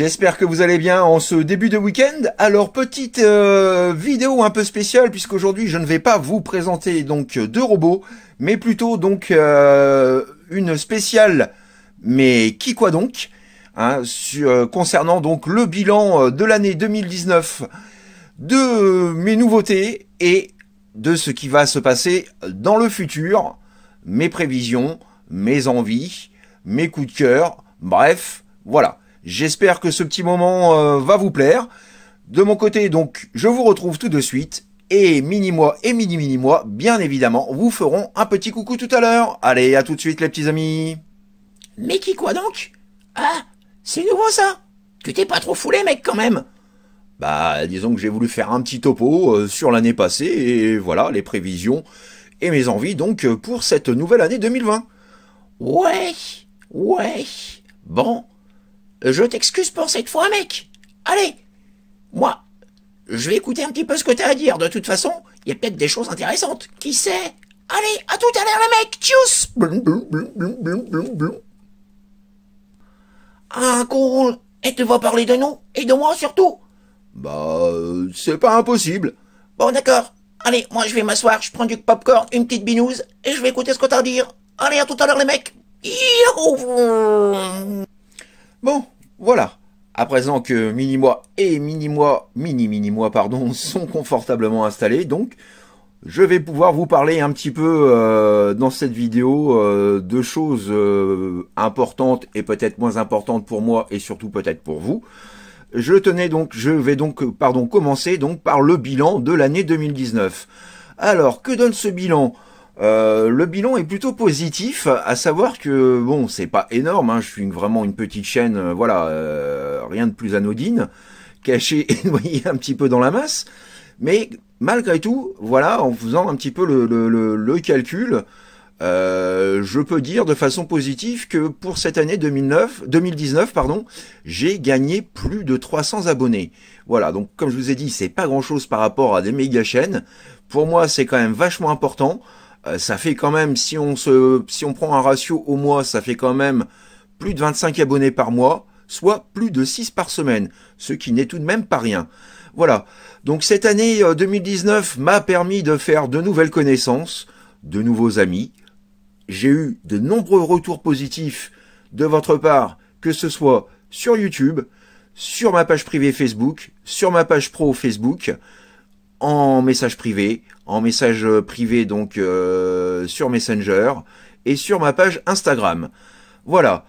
J'espère que vous allez bien en ce début de week-end. Alors petite euh, vidéo un peu spéciale puisqu'aujourd'hui je ne vais pas vous présenter donc deux robots, mais plutôt donc euh, une spéciale. Mais qui quoi donc hein, sur, euh, concernant donc le bilan de l'année 2019 de mes nouveautés et de ce qui va se passer dans le futur, mes prévisions, mes envies, mes coups de cœur, bref, voilà. J'espère que ce petit moment euh, va vous plaire. De mon côté, donc, je vous retrouve tout de suite. Et mini-moi et mini-mini-moi, bien évidemment, vous feront un petit coucou tout à l'heure. Allez, à tout de suite les petits amis. Mais qui quoi donc Ah, c'est nouveau ça Tu t'es pas trop foulé mec quand même Bah, disons que j'ai voulu faire un petit topo euh, sur l'année passée et voilà, les prévisions et mes envies donc euh, pour cette nouvelle année 2020. Ouais, ouais, bon, euh, je t'excuse pour cette fois, mec. Allez, moi, je vais écouter un petit peu ce que t'as à dire. De toute façon, il y a peut-être des choses intéressantes. Qui sait Allez, à tout à l'heure, les mecs. Tchuss Ah, cool. Et tu vas parler de nous et de moi surtout Bah, euh, c'est pas impossible. Bon, d'accord. Allez, moi je vais m'asseoir, je prends du popcorn, une petite binouse et je vais écouter ce que t'as à dire. Allez, à tout à l'heure, les mecs. Bon, voilà. À présent que mini-moi et mini-moi, mini-mini-moi, pardon, sont confortablement installés, donc je vais pouvoir vous parler un petit peu euh, dans cette vidéo euh, de choses euh, importantes et peut-être moins importantes pour moi et surtout peut-être pour vous. Je tenais donc, je vais donc, pardon, commencer donc par le bilan de l'année 2019. Alors, que donne ce bilan euh, le bilan est plutôt positif, à savoir que bon, c'est pas énorme. Hein, je suis vraiment une petite chaîne, euh, voilà, euh, rien de plus anodine, cachée et noyée un petit peu dans la masse. Mais malgré tout, voilà, en faisant un petit peu le, le calcul, je peux dire de façon positive que pour cette année 2009, 2019, pardon, j'ai gagné plus de 300 abonnés. Voilà, donc comme je vous ai dit, c'est pas grand-chose par rapport à des méga chaînes. Pour moi, c'est quand même vachement important. Euh, ça fait quand même, si on, prend un ratio au mois, ça fait quand même plus de 25 abonnés par mois, soit plus de 6 par semaine, ce qui n'est tout de même pas rien. Voilà, donc cette année 2019 euh, m'a permis de faire de nouvelles connaissances, de nouveaux amis. J'ai eu de nombreux retours positifs de votre part, que ce soit sur YouTube, sur ma page privée Facebook, sur ma page pro Facebook, en message privé, en message euh, privé donc euh, sur Messenger et sur ma page Instagram. Voilà.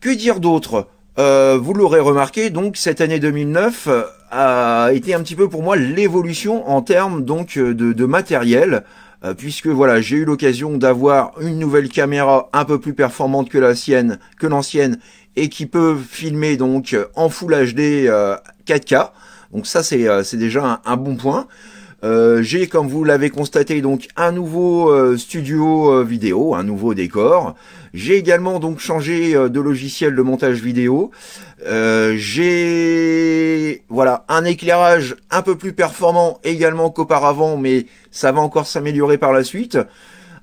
Que dire d'autre euh, Vous l'aurez remarqué, donc cette année 2009 a été un petit peu pour moi l'évolution en termes donc de, matériel puisque voilà, j'ai eu l'occasion d'avoir une nouvelle caméra un peu plus performante que la sienne, que l'ancienne, et qui peut filmer donc en Full HD 4K. Donc ça c'est déjà un bon point. Euh, j'ai, comme vous l'avez constaté, donc un nouveau euh, studio euh, vidéo, un nouveau décor. J'ai également donc changé de logiciel de montage vidéo. j'ai voilà un éclairage un peu plus performant également qu'auparavant, mais ça va encore s'améliorer par la suite.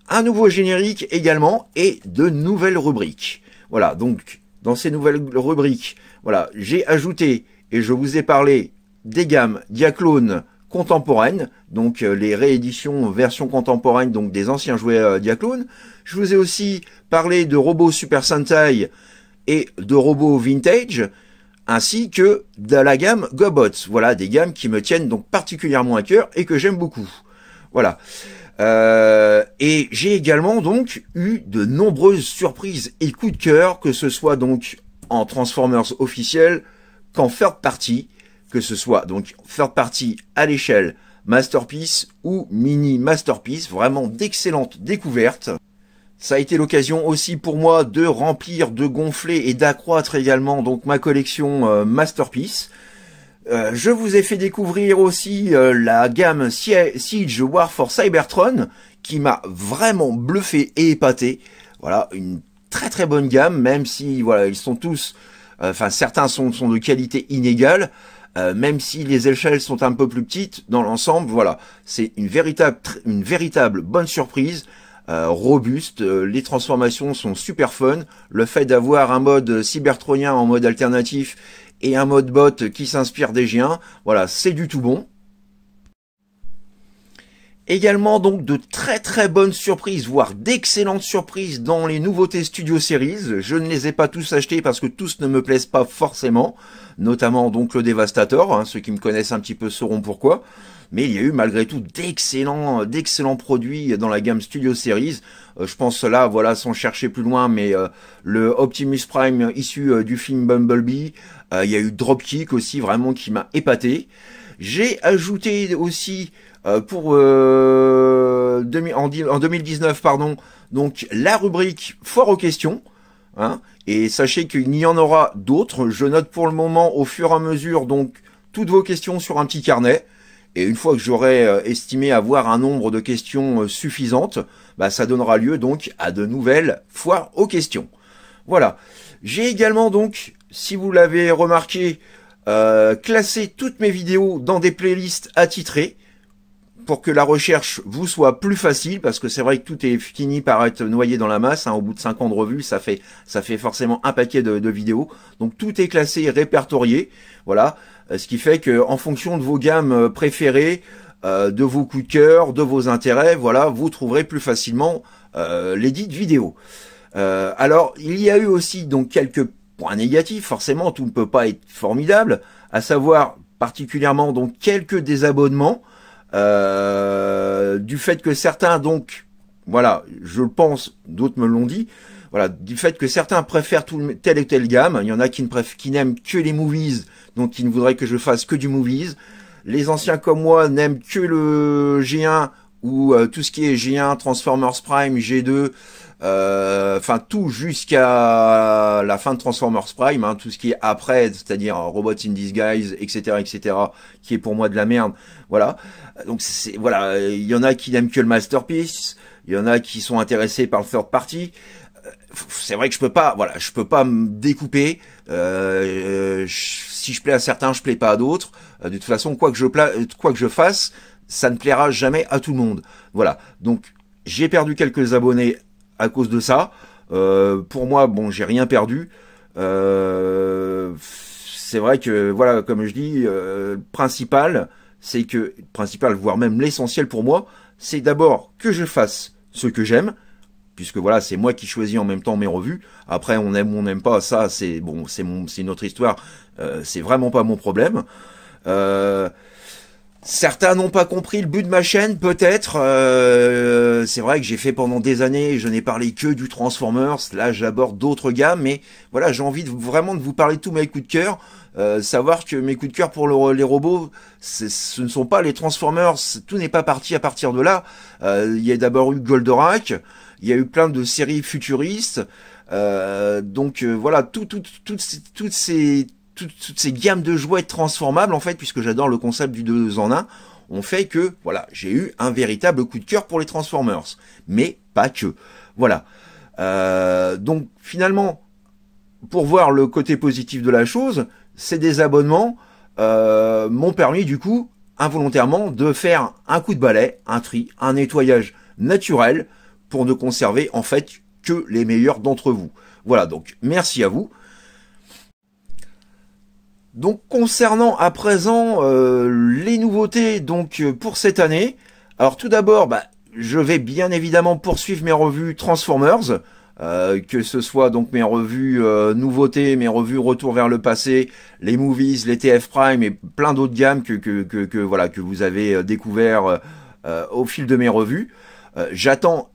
Un nouveau générique également et de nouvelles rubriques. Voilà, donc dans ces nouvelles rubriques, voilà, j'ai ajouté et je vous ai parlé des gammes Diaclone, contemporaines, donc euh, les rééditions version contemporaine donc des anciens jouets euh, Diaclone. Je vous ai aussi parlé de robots Super Sentai et de robots vintage ainsi que de la gamme Gobots. Voilà, des gammes qui me tiennent donc particulièrement à cœur et que j'aime beaucoup. Voilà. Euh, et j'ai également donc eu de nombreuses surprises et coups de cœur, que ce soit donc en Transformers officiel qu'en third party que ce soit donc third party à l'échelle masterpiece ou mini masterpiece, vraiment d'excellentes découvertes. Ça a été l'occasion aussi pour moi de remplir, de gonfler et d'accroître également donc ma collection euh, masterpiece. Euh, je vous ai fait découvrir aussi euh, la gamme Siege War for Cybertron qui m'a vraiment bluffé et épaté. Voilà, une très très bonne gamme, même si voilà, ils sont tous, enfin certains sont, sont de qualité inégale. Euh, même si les échelles sont un peu plus petites, dans l'ensemble, voilà, c'est une véritable, une véritable bonne surprise. Euh, robuste, euh, les transformations sont super fun, le fait d'avoir un mode cybertronien en mode alternatif et un mode bot qui s'inspire des géants, voilà, c'est du tout bon, Également donc de très très bonnes surprises, voire d'excellentes surprises dans les nouveautés Studio Series. Je ne les ai pas tous achetés parce que tous ne me plaisent pas forcément, notamment donc le Devastator, hein. ceux qui me connaissent un petit peu sauront pourquoi. Mais il y a eu malgré tout d'excellents d'excellents produits dans la gamme Studio Series. Euh, je pense là, voilà, sans chercher plus loin, mais euh, le Optimus Prime issu euh, du film Bumblebee. Il y a eu Dropkick aussi, vraiment, qui m'a épaté. J'ai ajouté aussi euh, pour euh, en, 2019, pardon, donc la rubrique foire aux questions. Hein, et sachez qu'il n'y en aura d'autres. Je note pour le moment au fur et à mesure donc toutes vos questions sur un petit carnet. Et une fois que j'aurai euh, estimé avoir un nombre de questions suffisantes, bah, ça donnera lieu donc à de nouvelles foires aux questions. Voilà. J'ai également donc, si vous l'avez remarqué, classé toutes mes vidéos dans des playlists attitrées pour que la recherche vous soit plus facile, parce que c'est vrai que tout est fini par être noyé dans la masse. Hein. au bout de 5 ans de revue, ça fait, ça fait forcément un paquet de, vidéos. Donc tout est classé répertorié. Voilà. Euh, ce qui fait que en fonction de vos gammes euh, préférées, euh, de vos coups de cœur, de vos intérêts, voilà, vous trouverez plus facilement les dites vidéos. alors, il y a eu aussi donc quelques points négatifs, forcément, tout ne peut pas être formidable, à savoir particulièrement donc quelques désabonnements. Euh, du fait que certains, donc, voilà, je le pense, d'autres me l'ont dit, voilà, du fait que certains préfèrent telle et telle gamme, il y en a qui ne qui n'aiment que les movies, donc qui ne voudraient que je fasse que du movies. Les anciens comme moi n'aiment que le G1 ou euh, tout ce qui est G1, Transformers Prime, G2, euh, enfin tout jusqu'à la fin de Transformers Prime, hein, tout ce qui est après, c'est-à-dire euh, Robots in Disguise, etc., etc., qui est pour moi de la merde. Voilà. Donc c'est voilà, il y en a qui n'aiment que le masterpiece, il y en a qui sont intéressés par le third party euh, c'est vrai que je peux pas, voilà, je peux pas me découper. Euh, si je plais à certains, je plais pas à d'autres. de toute façon, quoi que je pla quoi que je fasse, ça ne plaira jamais à tout le monde. Voilà. Donc j'ai perdu quelques abonnés à cause de ça. Euh, pour moi, bon, j'ai rien perdu. Euh, c'est vrai que, voilà, comme je dis, euh, principal, c'est que, principal, voire même l'essentiel pour moi, c'est d'abord que je fasse ce que j'aime, puisque voilà, c'est moi qui choisis en même temps mes revues. Après, on aime ou on n'aime pas, ça, c'est bon, c'est mon, c'est notre histoire, c'est vraiment pas mon problème. Certains n'ont pas compris le but de ma chaîne, peut-être. Euh, c'est vrai que j'ai fait pendant des années, je n'ai parlé que du Transformers. Là, j'aborde d'autres gammes, mais voilà, j'ai envie de, vraiment de vous parler de tous mes coups de cœur. Euh, savoir que mes coups de cœur pour les robots, ce ne sont pas les Transformers. Tout n'est pas parti à partir de là. Euh, il y a d'abord eu Goldorak. Il y a eu plein de séries futuristes. donc voilà, tout, tout, toutes ces toutes, ces gammes de jouets transformables, en fait, puisque j'adore le concept du 2 en 1, ont fait que, voilà, j'ai eu un véritable coup de cœur pour les Transformers. Mais pas que. Voilà. Euh, donc finalement, pour voir le côté positif de la chose, ces désabonnements euh, m'ont permis du coup involontairement de faire un coup de balai, un tri, un nettoyage naturel pour ne conserver en fait que les meilleurs d'entre vous. Voilà donc merci à vous. Donc concernant à présent euh, les nouveautés donc euh, pour cette année, alors tout d'abord, bah, je vais bien évidemment poursuivre mes revues Transformers, euh, que ce soit donc mes revues nouveautés, mes revues retour vers le passé, les movies, les TF Prime et plein d'autres gammes que, que, voilà que vous avez découvert au fil de mes revues. J'attends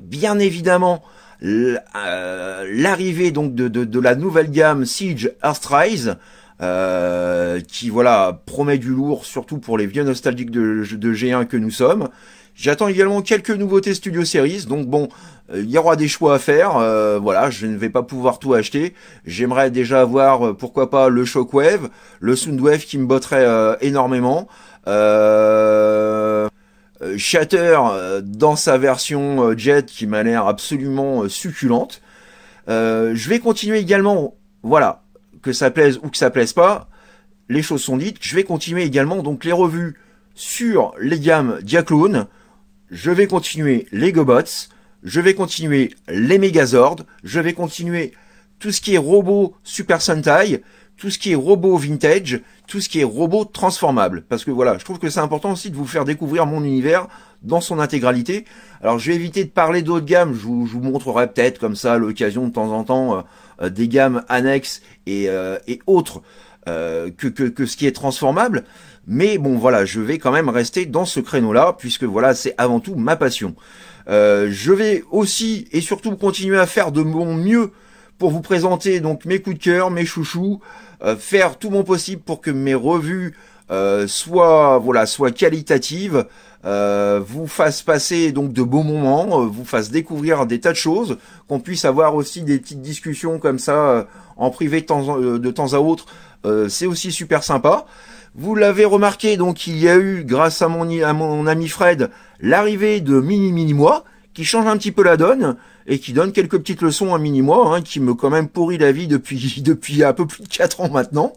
bien évidemment l'arrivée donc de, de, de, la nouvelle gamme Siege Earthrise. Euh, qui voilà promet du lourd, surtout pour les vieux nostalgiques de, G1 que nous sommes. J'attends également quelques nouveautés Studio Series, donc bon, euh, il y aura des choix à faire. Euh, voilà, je ne vais pas pouvoir tout acheter. J'aimerais déjà avoir, pourquoi pas, le Shockwave, le Soundwave qui me botterait énormément. Euh... Shatter dans sa version Jet qui m'a l'air absolument succulente. je vais continuer également, voilà, que ça plaise ou que ça plaise pas, les choses sont dites. Je vais continuer également donc les revues sur les gammes Diaclone. Je vais continuer les Gobots. Je vais continuer les Megazords. Je vais continuer tout ce qui est robot Super Sentai, tout ce qui est robot vintage, tout ce qui est robot transformable. Parce que voilà, je trouve que c'est important aussi de vous faire découvrir mon univers dans son intégralité. Alors je vais éviter de parler d'autres gammes, je vous, montrerai peut-être comme ça l'occasion de temps en temps. Euh, euh, des gammes annexes et, euh, autres euh, que, que, ce qui est transformable. Mais bon, voilà, je vais quand même rester dans ce créneau-là, puisque voilà, c'est avant tout ma passion. je vais aussi et surtout continuer à faire de mon mieux pour vous présenter donc mes coups de cœur, mes chouchous, faire tout mon possible pour que mes revues soient voilà soient qualitatives. Euh, vous fasse passer donc de beaux moments, euh, vous fasse découvrir des tas de choses, qu'on puisse avoir aussi des petites discussions comme ça euh, en privé de temps, à autre. c'est aussi super sympa. Vous l'avez remarqué, donc il y a eu, grâce à mon, ami Fred, l'arrivée de Mini Mini Moi, qui change un petit peu la donne et qui donne quelques petites leçons à Mini Moi, hein, qui me quand même pourrit la vie depuis, depuis un peu plus de 4 ans maintenant.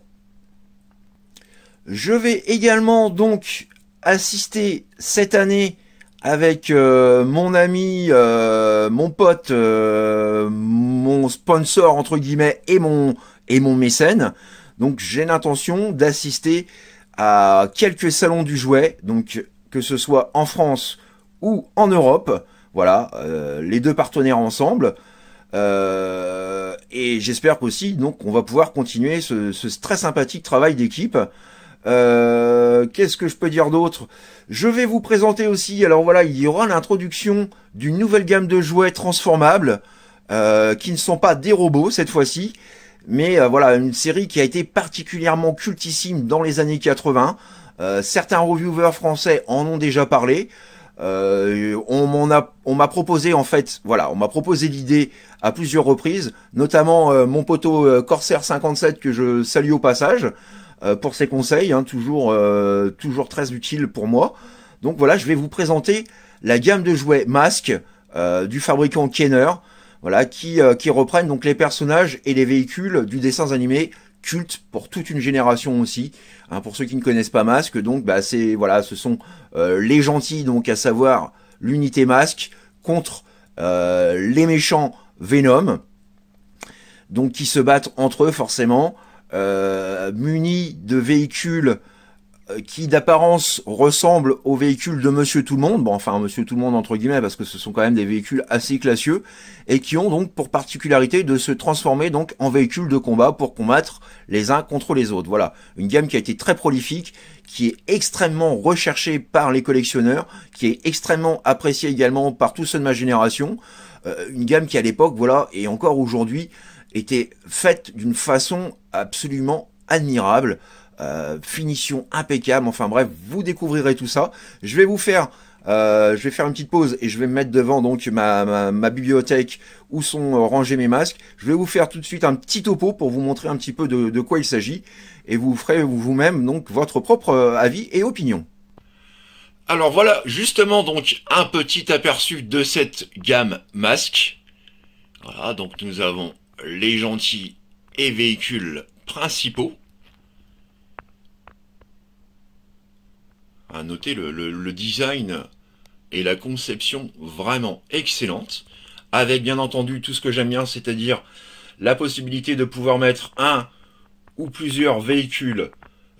Je vais également donc Assister cette année avec euh, mon ami, euh, mon pote, euh, mon sponsor entre guillemets et mon et mon mécène. Donc j'ai l'intention d'assister à quelques salons du jouet, donc que ce soit en France ou en Europe. Voilà, les deux partenaires ensemble. et j'espère aussi donc, on va pouvoir continuer ce, ce très sympathique travail d'équipe. Euh, qu'est-ce que je peux dire d'autre Je vais vous présenter aussi, alors voilà, il y aura l'introduction d'une nouvelle gamme de jouets transformables, euh, qui ne sont pas des robots cette fois-ci, mais euh, voilà, une série qui a été particulièrement cultissime dans les années 80. certains reviewers français en ont déjà parlé. Euh, on m'a proposé en fait, voilà, on m'a proposé l'idée à plusieurs reprises, notamment mon poteau Corsair 57 que je salue au passage, euh, pour ses conseils, hein, toujours, euh, toujours très utile pour moi. Donc voilà, je vais vous présenter la gamme de jouets masques euh, du fabricant Kenner, voilà, qui, qui reprennent donc les personnages et les véhicules du dessin animé culte pour toute une génération aussi. Hein, pour ceux qui ne connaissent pas Masque, donc bah, c'est voilà, ce sont les gentils, donc à savoir l'unité Masque contre les méchants Venom, donc qui se battent entre eux forcément. Euh, munis de véhicules euh, qui d'apparence ressemblent aux véhicules de Monsieur Tout le Monde, bon enfin Monsieur Tout le Monde entre guillemets parce que ce sont quand même des véhicules assez classieux et qui ont donc pour particularité de se transformer donc en véhicules de combat pour combattre les uns contre les autres. Voilà, une gamme qui a été très prolifique, qui est extrêmement recherchée par les collectionneurs, qui est extrêmement appréciée également par tous ceux de ma génération, euh, une gamme qui à l'époque voilà et encore aujourd'hui était faite d'une façon absolument admirable, euh, finition impeccable, enfin bref, vous découvrirez tout ça. Je vais vous faire... Euh, je vais faire une petite pause et je vais me mettre devant donc ma, ma, bibliothèque où sont euh, rangés mes masques. Je vais vous faire tout de suite un petit topo pour vous montrer un petit peu de, de quoi il s'agit et vous ferez vous-même donc votre propre avis et opinion. Alors voilà justement donc un petit aperçu de cette gamme masque. Voilà donc nous avons les gentils et véhicules principaux. À noter le, design et la conception vraiment excellente, avec bien entendu tout ce que j'aime bien, c'est-à-dire la possibilité de pouvoir mettre un ou plusieurs véhicules,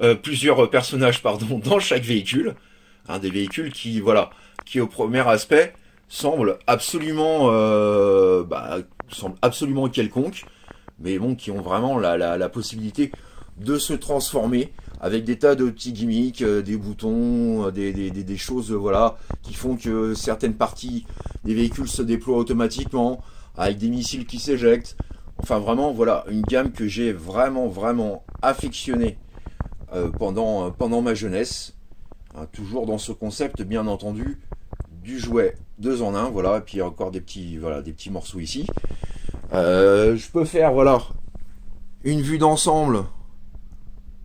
euh, plusieurs personnages pardon, dans chaque véhicule, Un des véhicules qui voilà, qui au premier aspect semblent absolument euh, bah, semblent absolument quelconque, mais bon, qui ont vraiment la, la, possibilité de se transformer avec des tas de petits gimmicks, euh, des boutons, euh, des, choses euh, voilà, qui font que certaines parties des véhicules se déploient automatiquement, avec des missiles qui s'éjectent. Enfin vraiment, voilà, une gamme que j'ai vraiment, vraiment affectionnée pendant, pendant ma jeunesse. Hein, toujours dans ce concept, bien entendu, du jouet deux en un, voilà, et puis encore des petits, voilà, des petits morceaux ici. Euh, je peux faire, voilà, une vue d'ensemble,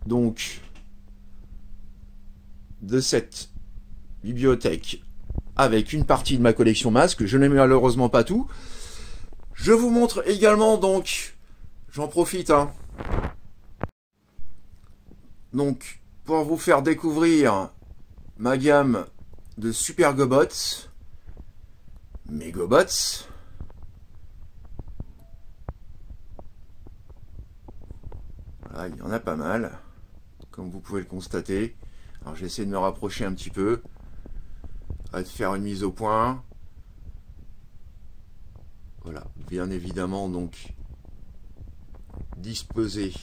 donc, de cette bibliothèque avec une partie de ma collection masque. Je n'ai malheureusement pas tout. Je vous montre également, donc, j'en profite, hein. Donc, pour vous faire découvrir ma gamme de Super Gobots. Megobots il y en a pas mal, comme vous pouvez le constater. Alors j'essaie de me rapprocher un petit peu, à de faire une mise au point. Voilà, bien évidemment donc disposés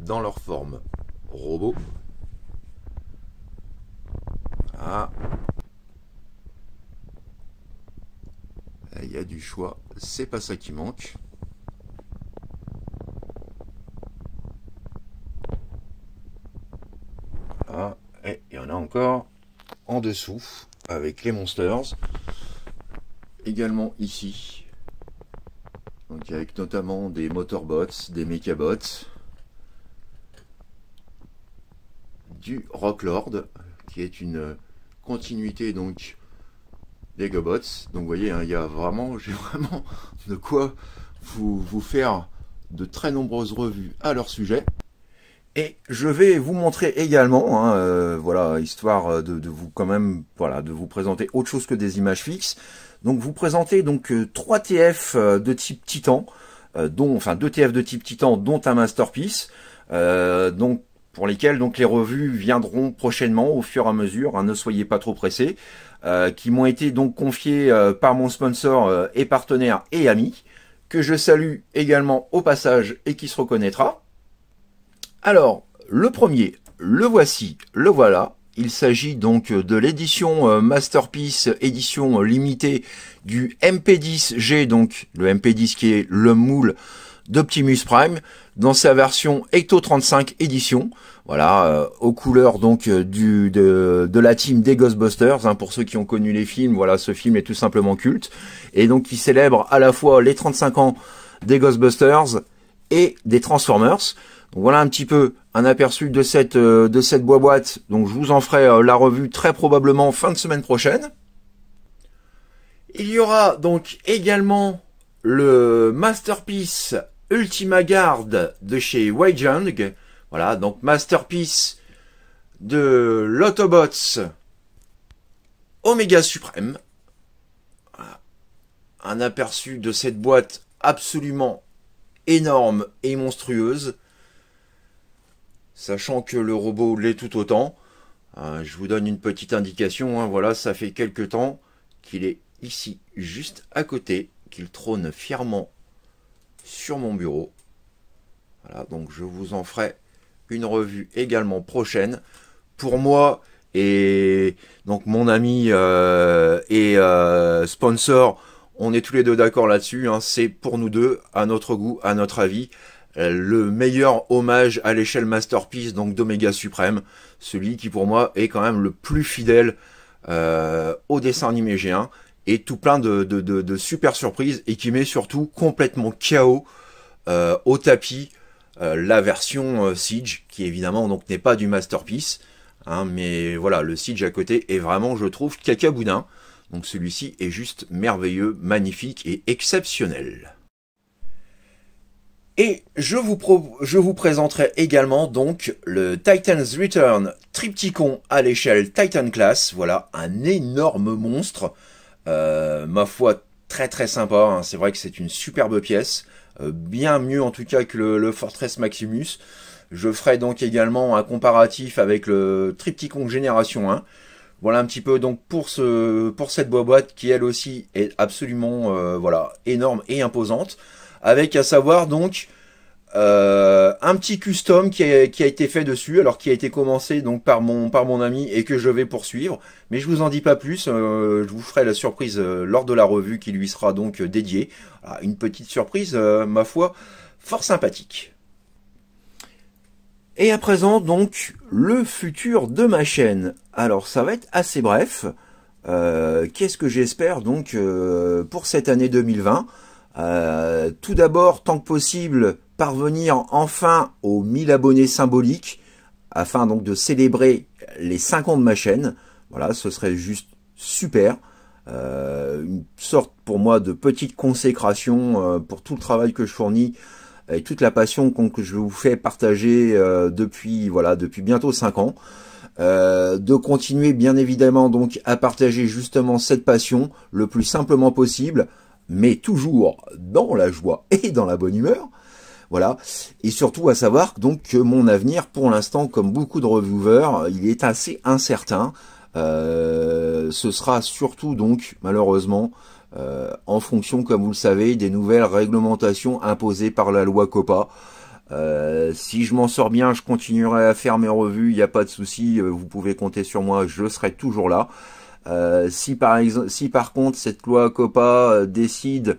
dans leur forme robot. Ah. il y a du choix, c'est pas ça qui manque. Ah, et il y en a encore en dessous avec les monsters. Également ici. Donc avec notamment des motorbots, des mechabots. Du Rocklord, qui est une continuité donc donc vous voyez, hein, il y a vraiment, j'ai vraiment de quoi vous, faire de très nombreuses revues à leur sujet. Et je vais vous montrer également, hein, euh, voilà, histoire euh, de, vous quand même, voilà, de vous présenter autre chose que des images fixes. Donc vous présentez donc euh, trois TF de type Titan, dont, enfin deux TF de type Titan, dont un masterpiece. donc pour lesquels donc les revues viendront prochainement au fur et à mesure. Hein, ne soyez pas trop pressés. Euh, qui m'ont été donc confiés euh, par mon sponsor euh, et partenaire et ami, que je salue également au passage et qui se reconnaîtra. Alors, le premier, le voici, le voilà. Il s'agit donc de l'édition Masterpiece, édition limitée du MP10G, donc le MP10 qui est le moule d'Optimus Prime dans sa version Ecto 35 édition. Voilà, euh, aux couleurs donc euh, du de, de la team des Ghostbusters. Hein, pour ceux qui ont connu les films, voilà, ce film est tout simplement culte et donc qui célèbre à la fois les 35 ans des Ghostbusters et des Transformers. voilà un petit peu un aperçu de cette euh, de cette boîte. Donc je vous en ferai la revue très probablement fin de semaine prochaine. Il y aura donc également le masterpiece Ultima de chez Weijung, Voilà, donc Masterpiece de l'Autobots Omega Suprême. Un aperçu de cette boîte absolument énorme et monstrueuse. Sachant que le robot l'est tout autant. Euh, je vous donne une petite indication. Hein. voilà, ça fait quelque temps qu'il est ici, juste à côté, qu'il trône fièrement sur mon bureau. Voilà, donc je vous en ferai une revue également prochaine. Pour moi et donc mon ami euh, et euh, sponsor, on est tous les deux d'accord là-dessus. Hein, c'est pour nous deux, à notre goût, à notre avis, le meilleur hommage à l'échelle masterpiece donc d'Omega Suprême, celui qui pour moi est quand même le plus fidèle euh, au dessin animé géant et tout plein de, super surprises et qui met surtout complètement chaos euh, au tapis euh, la version euh, Siege qui évidemment donc n'est pas du masterpiece hein, mais voilà le Siege à côté est vraiment je trouve cacaboudin donc celui-ci est juste merveilleux, magnifique et exceptionnel. Et je vous, présenterai également donc le Titan's Return Triptychon à l'échelle Titan Class. Voilà un énorme monstre euh, ma foi, très très sympa. Hein. C'est vrai que c'est une superbe pièce, euh, bien mieux en tout cas que le, le Fortress Maximus. Je ferai donc également un comparatif avec le Triptychon Génération 1. Voilà un petit peu donc pour ce pour cette boîte qui elle aussi est absolument euh, voilà énorme et imposante, avec à savoir donc euh, un petit custom qui a, qui a, été fait dessus, alors qui a été commencé donc par mon par mon ami et que je vais poursuivre, mais je vous en dis pas plus. Euh, je vous ferai la surprise euh, lors de la revue qui lui sera donc dédiée. Ah, une petite surprise, ma foi, fort sympathique. Et à présent donc le futur de ma chaîne. Alors ça va être assez bref. Qu'est-ce que j'espère donc pour cette année 2020 euh, tout d'abord, tant que possible, parvenir enfin aux 1000 abonnés symboliques, afin donc de célébrer les 5 ans de ma chaîne. Voilà, ce serait juste super. Euh, une sorte pour moi de petite consécration euh, pour tout le travail que je fournis et toute la passion que je vous fais partager depuis voilà depuis bientôt 5 ans. de continuer bien évidemment donc à partager justement cette passion le plus simplement possible mais toujours dans la joie et dans la bonne humeur. Voilà. Et surtout à savoir donc que mon avenir, pour l'instant, comme beaucoup de reviewers, il est assez incertain. Euh, ce sera surtout donc malheureusement euh, en fonction, comme vous le savez, des nouvelles réglementations imposées par la loi COPA. Euh, si je m'en sors bien, je continuerai à faire mes revues, il n'y a pas de souci, vous pouvez compter sur moi, je serai toujours là. Euh, si, par exemple, si par contre cette loi COPA euh, décide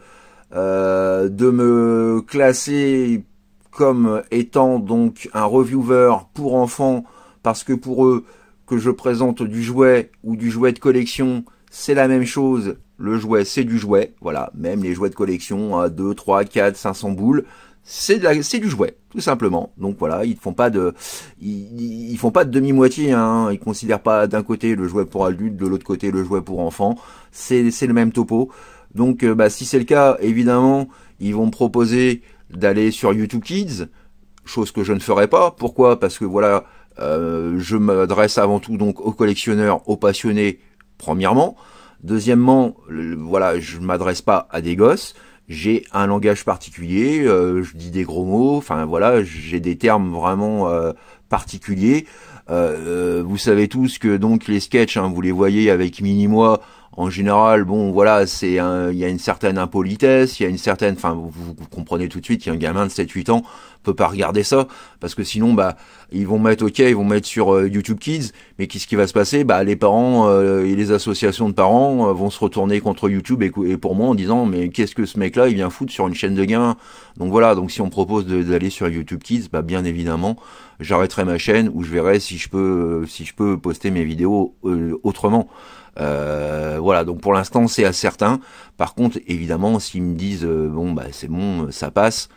euh, de me classer comme étant donc un reviewer pour enfants, parce que pour eux, que je présente du jouet ou du jouet de collection, c'est la même chose. Le jouet, c'est du jouet. Voilà, même les jouets de collection à 2, 3, 4, 500 boules c'est du jouet tout simplement. Donc voilà, ils font pas de ils, font pas de demi-moitié hein, ils considèrent pas d'un côté le jouet pour adulte, de l'autre côté le jouet pour enfant. C'est le même topo. Donc euh, bah, si c'est le cas, évidemment, ils vont proposer d'aller sur YouTube Kids, chose que je ne ferai pas. Pourquoi Parce que voilà, euh, je m'adresse avant tout donc aux collectionneurs, aux passionnés premièrement. Deuxièmement, voilà, je m'adresse pas à des gosses j'ai un langage particulier, euh, je dis des gros mots, enfin voilà, j'ai des termes vraiment euh, particuliers. Euh, vous savez tous que donc les sketchs, hein, vous les voyez avec mini moi en général, bon, voilà, c'est il y a une certaine impolitesse, il y a une certaine, enfin, vous, comprenez tout de suite qu'un gamin de 7-8 ans peut pas regarder ça parce que sinon, bah, ils vont mettre OK, ils vont mettre sur euh, YouTube Kids, mais qu'est-ce qui va se passer Bah, les parents euh, et les associations de parents euh, vont se retourner contre YouTube et, pour moi en disant mais qu'est-ce que ce mec-là, il vient foutre sur une chaîne de gamins Donc voilà, donc si on propose d'aller sur YouTube Kids, bah, bien évidemment, j'arrêterai ma chaîne ou je verrai si je peux, si je peux poster mes vidéos autrement. Euh, voilà, donc pour l'instant c'est certains, Par contre, évidemment, s'ils me disent euh, bon bah c'est bon, ça passe,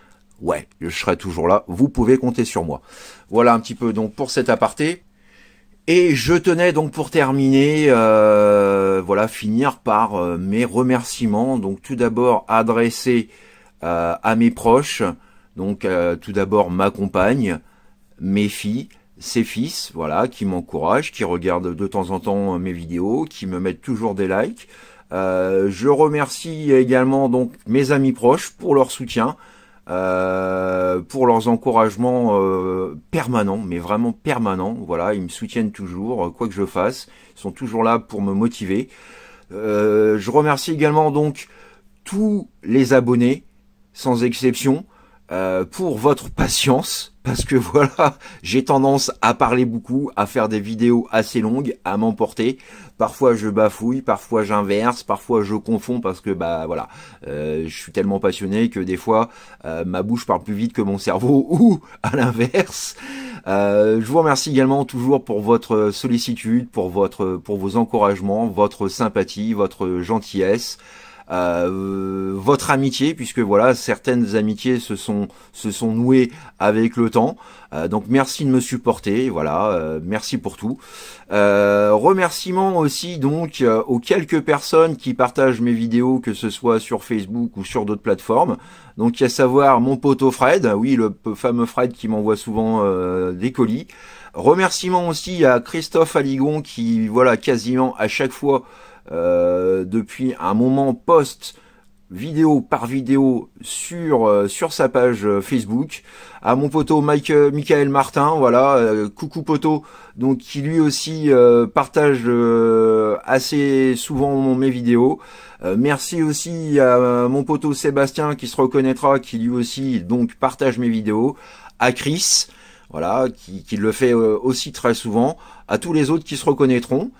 ouais, je serai toujours là. Vous pouvez compter sur moi. Voilà un petit peu donc pour cet aparté. Et je tenais donc pour terminer, euh, voilà, finir par mes remerciements. Donc tout d'abord adressés à mes proches. Donc tout d'abord ma compagne, mes filles, ses fils, voilà, qui m'encouragent, qui regardent de temps en temps euh, mes vidéos, qui me mettent toujours des likes. Euh, je remercie également donc mes amis proches pour leur soutien, euh, pour leurs encouragements permanents, mais vraiment permanents. Voilà, ils me soutiennent toujours, quoi que je fasse, ils sont toujours là pour me motiver. je remercie également donc tous les abonnés, sans exception. Euh, pour votre patience, parce que voilà, j'ai tendance à parler beaucoup, à faire des vidéos assez longues, à m'emporter. Parfois je bafouille, parfois j'inverse, parfois je confonds parce que bah voilà, euh, je suis tellement passionné que des fois euh, ma bouche parle plus vite que mon cerveau ou à l'inverse. je vous remercie également toujours pour votre sollicitude, pour votre, pour vos encouragements, votre sympathie, votre gentillesse. Euh, votre amitié, puisque voilà, certaines amitiés se sont, se sont nouées avec le temps. Euh, donc merci de me supporter, voilà, euh, merci pour tout. remerciements aussi donc aux quelques personnes qui partagent mes vidéos, que ce soit sur Facebook ou sur d'autres plateformes. Donc à savoir mon poteau Fred, oui le fameux Fred qui m'envoie souvent des colis. Remerciements aussi à Christophe Aligon qui voilà quasiment à chaque fois euh, depuis un moment post vidéo par vidéo sur euh, sur sa page euh, Facebook à mon poteau Mike Michael Martin voilà coucou poteau donc qui lui aussi partage assez souvent mes vidéos merci aussi à mon poteau Sébastien qui se reconnaîtra qui lui aussi donc partage mes vidéos à Chris voilà, qui, le fait euh, aussi très souvent, à tous les autres qui se reconnaîtront.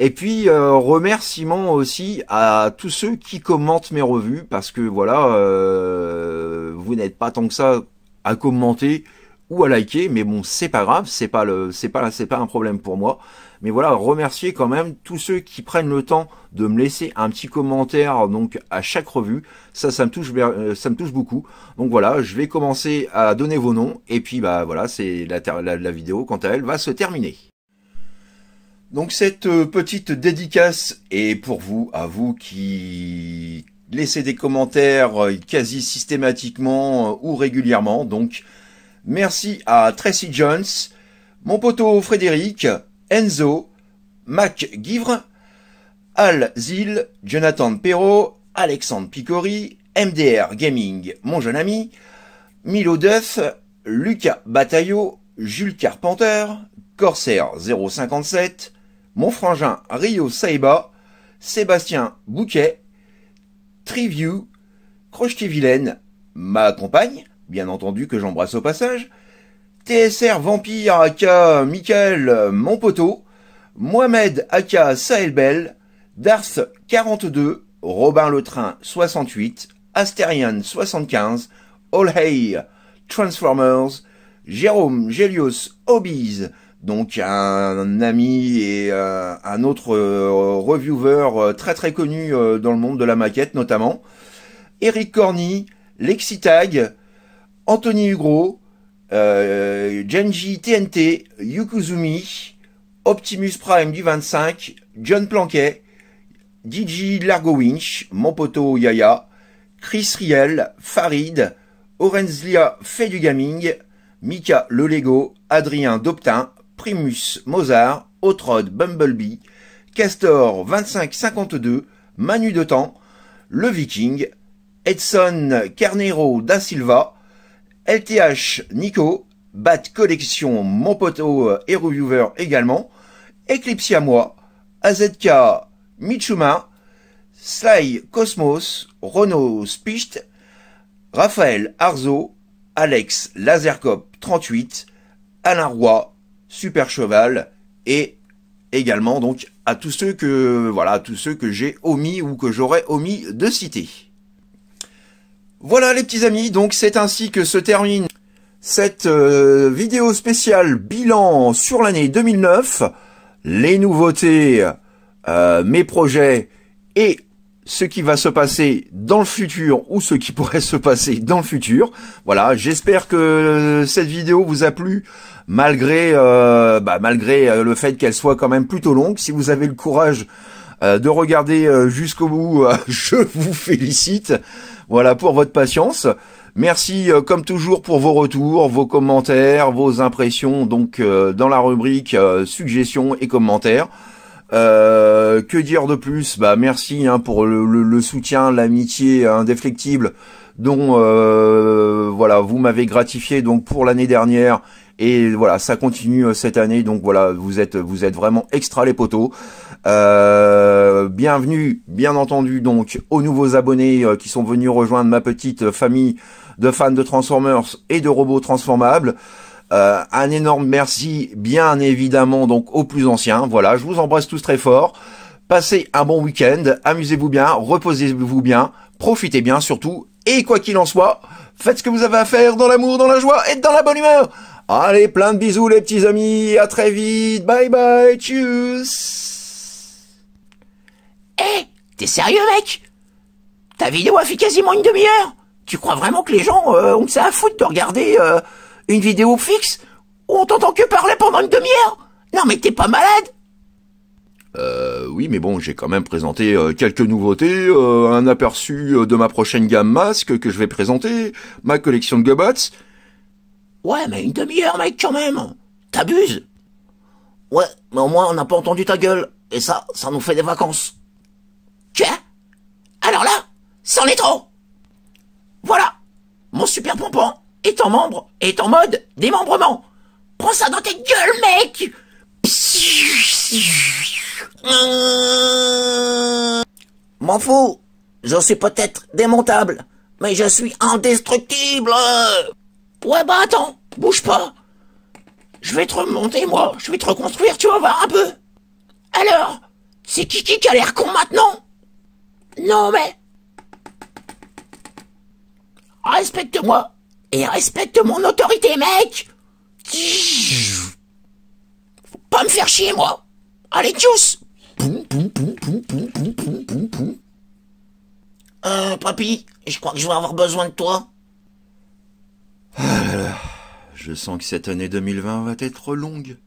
Et puis euh, remerciement aussi à tous ceux qui commentent mes revues, parce que voilà, euh, vous n'êtes pas tant que ça à commenter, ou à liker, mais bon, c'est pas grave, c'est pas le, c'est pas, c'est pas un problème pour moi. Mais voilà, remercier quand même tous ceux qui prennent le temps de me laisser un petit commentaire donc à chaque revue. Ça, ça me touche, euh, ça me touche beaucoup. Donc voilà, je vais commencer à donner vos noms et puis bah voilà, c'est la, la, la vidéo quant à elle va se terminer. Donc cette euh, petite dédicace est pour vous, à vous qui laissez des commentaires euh, quasi systématiquement ou régulièrement. Donc Merci à Tracy Jones, mon poteau Frédéric, Enzo, Mac Givre, Al Zil, Jonathan Perrault, Alexandre Picori, MDR Gaming, mon jeune ami, Milo Duff, Lucas Bataillot, Jules Carpenter, Corsair 057, mon frangin Rio Saiba, Sébastien Bouquet, Triview, Crochet Vilaine, ma compagne, bien entendu que j'embrasse au passage, TSR Vampire aka Michael euh, mon poteau, Mohamed aka Sahelbel, Bell, Dars 42, Robin Le Train 68, Asterian 75, All Transformers, Jérôme Gélios Hobbies, donc un ami et euh, un autre euh, reviewer très très connu dans le monde de la maquette notamment, Eric Corny, Lexitag, Anthony Hugo, euh, Genji TNT, Yukuzumi, Optimus Prime du 25, John Planquet, DJ Largo Winch, mon Yaya, Chris Riel, Farid, Orenzlia fait du gaming, Mika le Lego, Adrien Doptin, Primus Mozart, Autrod Bumblebee, Castor 2552, Manu de Temps, Le Viking, Edson Carnero da Silva, LTH Nico, Bat Collection, mon poteau euh, et reviewer également, Eclipse moi, AZK Michuma, Sly Cosmos, Renault Spicht, Raphaël Arzo, Alex Lazercop 38, Alain Roy, Super Cheval et également donc à tous ceux que voilà, à tous ceux que j'ai omis ou que j'aurais omis de citer. Voilà les petits amis, donc c'est ainsi que se termine cette euh, vidéo spéciale bilan sur l'année 2009, les nouveautés, euh, mes projets et ce qui va se passer dans le futur ou ce qui pourrait se passer dans le futur. Voilà, j'espère que euh, cette vidéo vous a plu malgré bah, malgré le fait qu'elle soit quand même plutôt longue. Si vous avez le courage euh, de regarder euh, jusqu'au bout. Euh, je vous félicite. Voilà pour votre patience. Merci comme toujours pour vos retours, vos commentaires, vos impressions donc dans la rubrique suggestions et commentaires. que dire de plus Bah merci hein, pour le, soutien, l'amitié hein, indéflectible dont voilà vous m'avez gratifié donc pour l'année dernière et voilà ça continue cette année donc voilà vous êtes vous êtes vraiment extra les poteaux. Euh, bienvenue, bien entendu, donc aux nouveaux abonnés euh, qui sont venus rejoindre ma petite famille de fans de Transformers et de robots transformables. Euh, un énorme merci, bien évidemment, donc aux plus anciens. Voilà, je vous embrasse tous très fort. Passez un bon week-end, amusez-vous bien, reposez-vous bien, profitez bien surtout, et quoi qu'il en soit, faites ce que vous avez à faire dans l'amour, dans la joie et dans la bonne humeur. Allez, plein de bisous les petits amis, à très vite, bye bye, tchuss Hé eh, T'es sérieux, mec Ta vidéo a fait quasiment une demi-heure Tu crois vraiment que les gens euh, ont que ça à foutre de regarder euh, une vidéo fixe où on t'entend que parler pendant une demi-heure Non mais t'es pas malade euh, oui, mais bon, j'ai quand même présenté euh, quelques nouveautés, un aperçu de ma prochaine gamme masque que je vais présenter, ma collection de gobots. Ouais, mais une demi-heure, mec, quand même T'abuses Ouais, mais au moins, on n'a pas entendu ta gueule, et ça, ça nous fait des vacances. Quoi Alors là, c'en est trop Voilà Mon super pompon est en membre, est en mode démembrement Prends ça dans tes gueules, mec M'en fous J'en suis peut-être démontable, mais je suis indestructible Ouais bah attends, bouge pas Je vais te remonter, moi, je vais te reconstruire, tu vas voir un peu Alors, c'est qui qui a l'air con maintenant non, mais. Respecte-moi et respecte mon autorité, mec! Faut pas me faire chier, moi! Allez, tchuss! Euh, papy, je crois que je vais avoir besoin de toi. Ah je sens que cette année 2020 va être longue.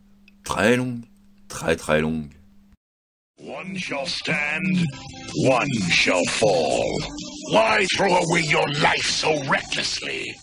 Très longue. Très très longue. One shall stand, one shall fall. Why throw away your life so recklessly?